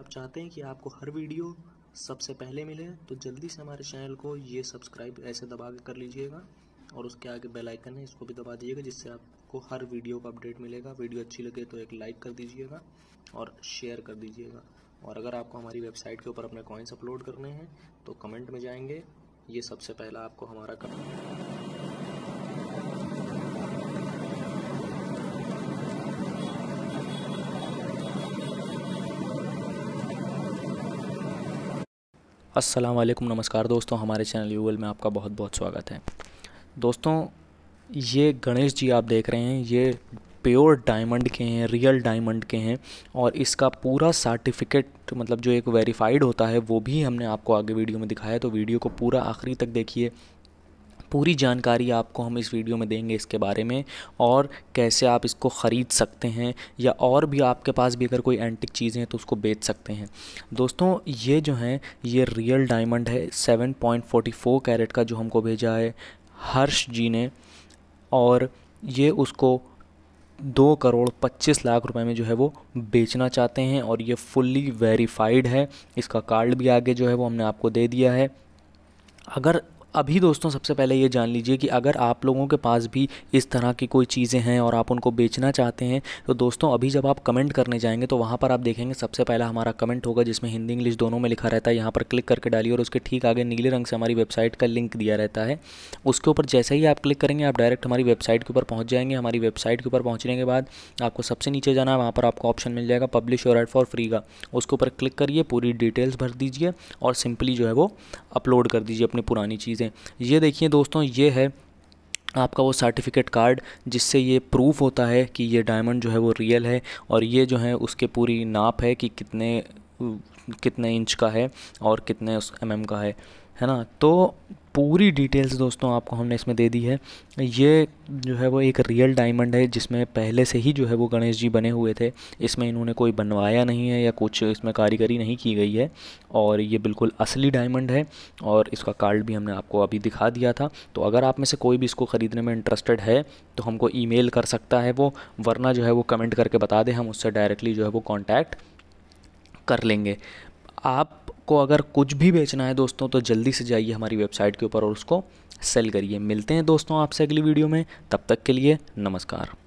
आप चाहते हैं कि आपको हर वीडियो सबसे पहले मिले तो जल्दी से हमारे चैनल को ये सब्सक्राइब ऐसे दबा के कर लीजिएगा और उसके आगे बेल आइकन है इसको भी दबा दीजिएगा जिससे आपको हर वीडियो का अपडेट मिलेगा वीडियो अच्छी लगे तो एक लाइक कर दीजिएगा और शेयर कर दीजिएगा और अगर आपको हमारी वेबसाइट के ऊपर अपने कॉइन्स अपलोड करने हैं तो कमेंट में जाएंगे ये सबसे पहला आपको हमारा कमेंट अस्सलाम वालेकुम नमस्कार दोस्तों हमारे चैनल यूएल में आपका बहुत बहुत स्वागत है दोस्तों ये गणेश जी आप देख रहे हैं ये प्योर डायमंड के हैं रियल डायमंड के हैं और इसका पूरा सर्टिफिकेट मतलब जो एक वेरीफाइड होता है वो भी हमने आपको आगे वीडियो में दिखाया तो वीडियो को पूरा आखिरी तक देखिए पूरी जानकारी आपको हम इस वीडियो में देंगे इसके बारे में और कैसे आप इसको ख़रीद सकते हैं या और भी आपके पास भी अगर कोई एंटिक चीज़ें हैं तो उसको बेच सकते हैं दोस्तों ये जो हैं ये रियल डायमंड है 7.44 कैरेट का जो हमको भेजा है हर्ष जी ने और ये उसको दो करोड़ पच्चीस लाख रुपए में जो है वो बेचना चाहते हैं और ये फुल्ली वेरीफाइड है इसका कार्ड भी आगे जो है वो हमने आपको दे दिया है अगर अभी दोस्तों सबसे पहले ये जान लीजिए कि अगर आप लोगों के पास भी इस तरह की कोई चीज़ें हैं और आप उनको बेचना चाहते हैं तो दोस्तों अभी जब आप कमेंट करने जाएंगे तो वहाँ पर आप देखेंगे सबसे पहला हमारा कमेंट होगा जिसमें हिंदी इंग्लिश दोनों में लिखा रहता है यहाँ पर क्लिक करके डालिए और उसके ठीक आगे नीले रंग से हमारी वेबसाइट का लिंक दिया रहता है उसके ऊपर जैसे ही आप क्लिक करेंगे आप डायरेक्ट हमारी वेबसाइट के ऊपर पहुँच जाएंगे हमारी वेबसाइट के ऊपर पहुँचने के बाद आपको सबसे नीचे जाना है वहाँ पर आपको ऑप्शन मिल जाएगा पब्लिश और एड फॉर फ्री का उसके ऊपर क्लिक करिए पूरी डिटेल्स भर दीजिए और सिंपली जो है वो अपलोड कर दीजिए अपनी पुरानी चीज़ें चीज़ें ये देखिए दोस्तों ये है आपका वो सर्टिफिकेट कार्ड जिससे ये प्रूफ होता है कि ये डायमंड जो है वो रियल है और ये जो है उसके पूरी नाप है कि कितने कितने इंच का है और कितने उस एम mm का है है ना तो पूरी डिटेल्स दोस्तों आपको हमने इसमें दे दी है ये जो है वो एक रियल डायमंड है जिसमें पहले से ही जो है वो गणेश जी बने हुए थे इसमें इन्होंने कोई बनवाया नहीं है या कुछ इसमें कारीगरी नहीं की गई है और ये बिल्कुल असली डायमंड है और इसका कार्ड भी हमने आपको अभी दिखा दिया था तो अगर आप में से कोई भी इसको ख़रीदने में इंटरेस्टेड है तो हमको ई कर सकता है वो वरना जो है वो कमेंट करके बता दें हम उससे डायरेक्टली जो है वो कॉन्टैक्ट कर लेंगे आपको अगर कुछ भी बेचना है दोस्तों तो जल्दी से जाइए हमारी वेबसाइट के ऊपर और उसको सेल करिए मिलते हैं दोस्तों आपसे अगली वीडियो में तब तक के लिए नमस्कार